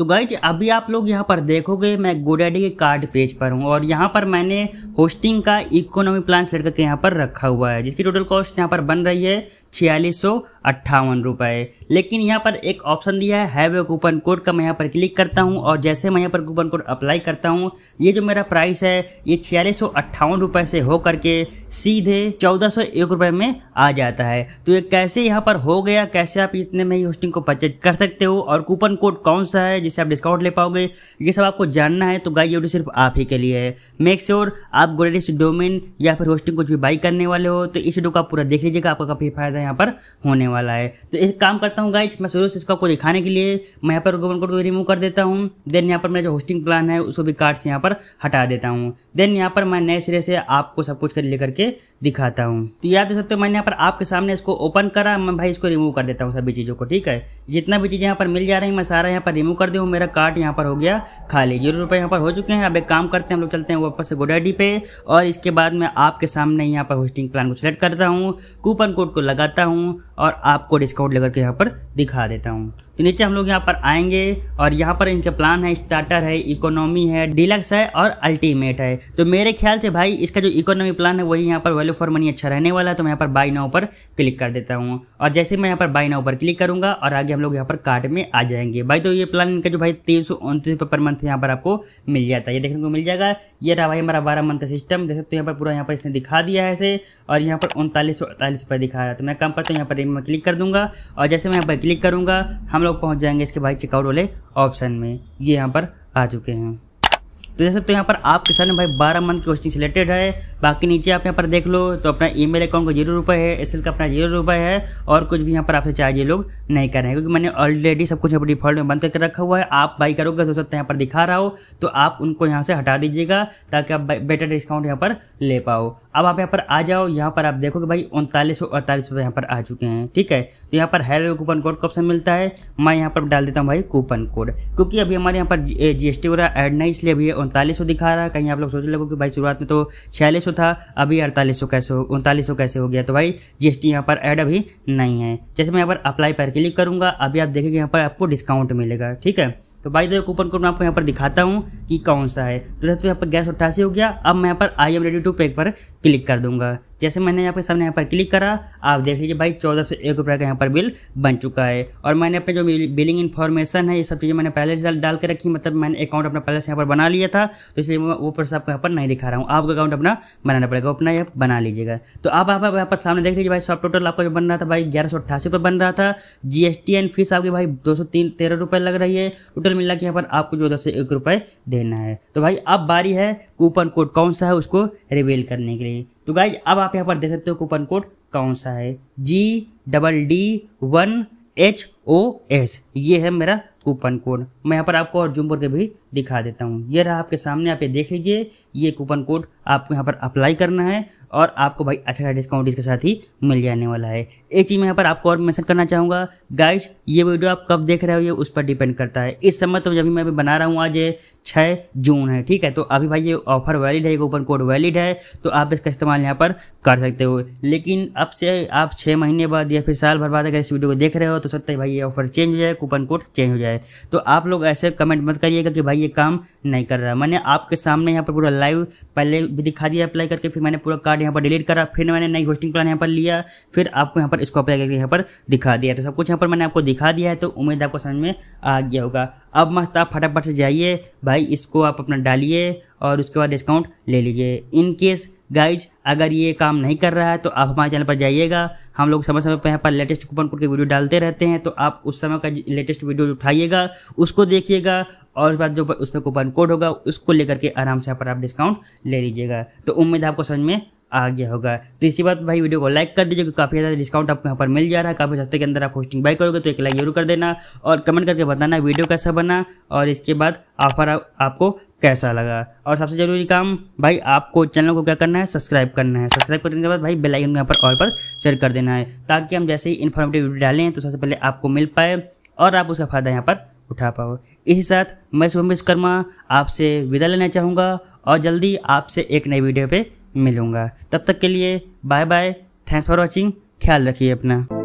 तो गाइज अभी आप लोग यहाँ पर देखोगे मैं गोडाडी के कार्ड पेज पर हूँ और यहाँ पर मैंने होस्टिंग का इकोनॉमी प्लान सेलेक्ट करके यहाँ पर रखा हुआ है जिसकी टोटल कॉस्ट यहाँ पर बन रही है छियालीस सौ अट्ठावन रुपये लेकिन यहाँ पर एक ऑप्शन दिया है वे कूपन कोड का मैं यहाँ पर क्लिक करता हूँ और जैसे मैं यहाँ पर कूपन कोड अप्लाई करता हूँ ये जो मेरा प्राइस है ये छियालीस सौ अट्ठावन रुपये से हो करके सीधे चौदह सौ एक रुपये में आ जाता है तो ये कैसे यहाँ पर हो गया कैसे आप इतने में ही होस्टिंग को परचेज कर सकते हो और कूपन कोड कौन सा है जिससे आप डिस्काउंट ले पाओगे ये सब आपको जानना है तो गाइड ये सिर्फ आप ही के लिए है मेक श्योर आप गोडेडिस डोमेन या फिर होस्टिंग कुछ भी बाई करने वाले हो तो इस वीडियो का पूरा देख लीजिएगा आपका काफ़ी फायदा यहाँ पर होने वाला है तो एक काम करता हूँ गाइज मैं शुरू से इसको आपको दिखाने के लिए मैं यहाँ पर गूगल कोड को रिमूव कर देता हूँ देन यहाँ पर मेरा जो होस्टिंग प्लान है उसको भी कार्ड से यहाँ पर हटा देता हूँ देन यहाँ पर मैं नए सिरे से आपको सब कुछ कर लेकर के दिखाता हूँ तो याद देख सकते हो मैंने यहाँ पर आपके सामने इसको ओपन करा मैं भाई इसको रिमूव कर देता हूँ सभी चीज़ों को ठीक है जितना भी चीज़ें यहाँ पर मिल जा रही मैं सारा यहाँ पर रिमूव कर दूँ हो मेरा कार्ट यहाँ पर हो गया खाली जीरो रुपये यहाँ पर हो चुके हैं अब एक काम करते हैं हम लोग चलते हैं वापस से गोडाडी पे और इसके बाद मैं आपके सामने यहाँ पर होस्टिंग प्लान को सिलेक्ट करता हूँ कूपन कोड को लगाता हूँ और आपको डिस्काउंट लेकर के यहाँ पर दिखा देता हूँ तो नीचे हम लोग यहाँ पर आएंगे और यहाँ पर इनके प्लान है स्टार्टर है इकोनॉमी है डिलक्स है और अल्टीमेट है तो मेरे ख्याल से भाई इसका जो इकोनॉमी प्लान है वही यहाँ पर वैल्यू फॉर मनी अच्छा रहने वाला है तो मैं यहाँ पर बाई नाउ पर क्लिक कर देता हूँ और जैसे मैं यहाँ पर बाई नाव पर क्लिक करूँगा और आगे हम लोग यहाँ पर कार्ट में आ जाएंगे भाई तो ये प्लान इनका जो भाई तीन सौ उनतीस रुपये पर मंथ यहाँ पर आपको मिल जाता है ये देखने को मिल जाएगा ये रहा भाई हमारा बारह मंथ का सिस्टम देख सकते हो यहाँ पर पूरा यहाँ पर इसने दिखा दिया है इसे और यहाँ पर उनतालीस सौ अड़तालीस रुपये दिखा रहा है तो मैं कम करता हूँ यहाँ पर सेकेंड में क्लिक कर दूंगा और जैसे मैं यहाँ पर क्लिक करूँगा हम लोग पहुँच जाएंगे इसके भाई चेकआउट वाले ऑप्शन में ये यहाँ पर आ चुके हैं तो जैसे तो यहाँ पर आपके सामने भाई बारह मंथ की कोचिंग सिलेक्टेड है बाकी नीचे आप यहाँ पर देख लो तो अपना ईमेल अकाउंट को जीरो रुपये है एस का अपना जीरो रुपये है और कुछ भी यहाँ पर आपसे चार्ज ये लोग नहीं कर रहे हैं क्योंकि मैंने ऑलरेडी सब कुछ यहाँ पर डिफॉल्ट में बंद करके रखा हुआ है आप बाई करोगे तो सकते यहाँ पर दिखा रहा हो तो आप उनको यहाँ से हटा दीजिएगा ताकि आप बेटर डिस्काउंट यहाँ पर ले पाओ अब आप यहाँ पर आ जाओ यहाँ पर आप देखो कि भाई उनतालीस सौ अड़तालीस रुपये यहाँ पर आ चुके हैं ठीक है तो यहाँ पर हैवे कूपन कोड का ऑप्शन मिलता है मैं यहाँ पर डाल देता हूँ भाई कूपन कोड क्योंकि अभी हमारे यहाँ पर जीएसटी एस टी है ऐड नहीं इसलिए अभी उनतालीस सौ दिखा रहा है कहीं आप लोग सोचने लगो कि भाई शुरुआत में तो छियालीस सौ था अभी अड़तालीस सौ कैसे हो उनतालीस सौ कैसे हो गया तो भाई टी यहाँ पर ऐड अभी नहीं है जैसे मैं यहाँ पर अप्लाई पर क्लिक करूँगा अभी आप देखेंगे यहाँ पर आपको डिस्काउंट मिलेगा ठीक है तो भाई देखो कूपन कोड मैं आपको यहाँ पर दिखाता हूँ कि कौन सा है तो दोस्तों यहाँ पर गैस अट्ठासी हो गया अब मैं यहाँ पर आई एम रेडी टू पे पर क्लिक कर दूंगा जैसे मैंने यहाँ पे सामने यहाँ पर क्लिक करा आप देख लीजिए भाई चौदह सौ एक रुपये का यहाँ पर बिल बन चुका है और मैंने अपने जो बिलिंग इन्फॉर्मेशन है ये सब चीज़ें मैंने पहले डाल, डाल के रखी मतलब मैंने अकाउंट अपना पहले से यहाँ पर बना लिया था तो इसलिए मैं वो प्रोसेस आपको यहाँ पर नहीं दिखा रहा हूँ आपका अकाउंट अपना बनाना पड़ेगा अपना यहाँ बना लीजिएगा तो आप यहाँ पर सामने देख लीजिए भाई सब टोटल आपका जो बन रहा था भाई ग्यारह सौ अट्ठासी रुपये बन रहा था G S T and fees आपकी भाई दो सौ तीन तेरह रुपये लग रही है टोटल मिला के यहाँ पर आपको चौदह सौ एक रुपये देना है तो भाई अब बारी है कूपन कोड कौन सा है उसको रिवील करने के लिए तो गाइज अब आप यहाँ पर देख सकते हो कूपन कोड कौन सा है जी double D one H O S ये है मेरा कूपन कोड मैं यहाँ पर आपको और जूम करके भी दिखा देता हूँ ये रहा आपके सामने आप ये देख लीजिए ये कूपन कोड आपको यहाँ पर अप्लाई करना है और आपको भाई अच्छा खासा डिस्काउंट इसके साथ ही मिल जाने वाला है एक चीज़ मैं यहाँ पर आपको और मैंसन करना चाहूँगा गाइज ये वीडियो आप कब देख रहे हो ये उस पर डिपेंड करता है इस समय तो जब मैं अभी बना रहा हूँ आज ये छः जून है ठीक है तो अभी भाई ये ऑफर वैलिड है ये कूपन कोड वैलिड है तो आप इसका इस्तेमाल यहाँ पर कर सकते हो लेकिन अब से आप छः महीने बाद या फिर साल भर बाद अगर इस वीडियो को देख रहे हो तो सत्य है भाई ये ऑफर चेंज हो जाए कूपन कोड चेंज हो जाए तो आप लोग ऐसे कमेंट मत करिएगा कि भाई ये काम नहीं कर रहा मैंने आपके सामने यहाँ पर पूरा लाइव पहले भी दिखा दिया अप्लाई करके फिर मैंने पूरा कार्ड यहाँ पर डिलीट करा फिर मैंने नई होस्टिंग प्लान यहाँ पर लिया फिर आपको यहाँ पर इसको अप्लाई करके यहाँ पर दिखा दिया तो सब कुछ यहाँ पर मैंने आपको दिखा दिया है तो उम्मीद आपको समझ में आ गया होगा अब मस्त आप फटाफट से जाइए भाई इसको आप अपना डालिए और उसके बाद डिस्काउंट ले लीजिए इनकेस गाइज अगर ये काम नहीं कर रहा है तो आप हमारे चैनल पर जाइएगा हम लोग समय समय पर यहाँ पर लेटेस्ट कूपन कोड के वीडियो डालते रहते हैं तो आप उस समय का लेटेस्ट वीडियो उठाइएगा उसको देखिएगा और उसके बाद जो उस पर कूपन कोड होगा उसको लेकर के आराम से यहाँ पर आप डिस्काउंट ले लीजिएगा तो उम्मीद आपको समझ में आ गया होगा तो इसी बात भाई वीडियो को लाइक कर दीजिए क्योंकि काफ़ी ज़्यादा डिस्काउंट आपको यहाँ पर मिल जा रहा है काफ़ी सस्ते के अंदर आप होस्टिंग बाई करोगे तो एक लाइक जरूर कर देना और कमेंट करके बताना वीडियो कैसा बना और इसके बाद ऑफर आप, आपको कैसा लगा और सबसे जरूरी काम भाई आपको चैनल को क्या करना है सब्सक्राइब करना है सब्सक्राइब करने के बाद भाई बेल आइकन यहाँ पर और पर शेयर कर देना है ताकि हम जैसे ही इन्फॉर्मेटिव वीडियो डालें तो सबसे पहले आपको मिल पाए और आप उसका फ़ायदा यहाँ पर उठा पाओ इसी साथ मैं शुभम विश्वकर्मा आपसे विदा लेना चाहूँगा और जल्दी आपसे एक नई वीडियो पर मिलूँगा तब तक के लिए bye bye thanks for watching ख्याल रखिए अपना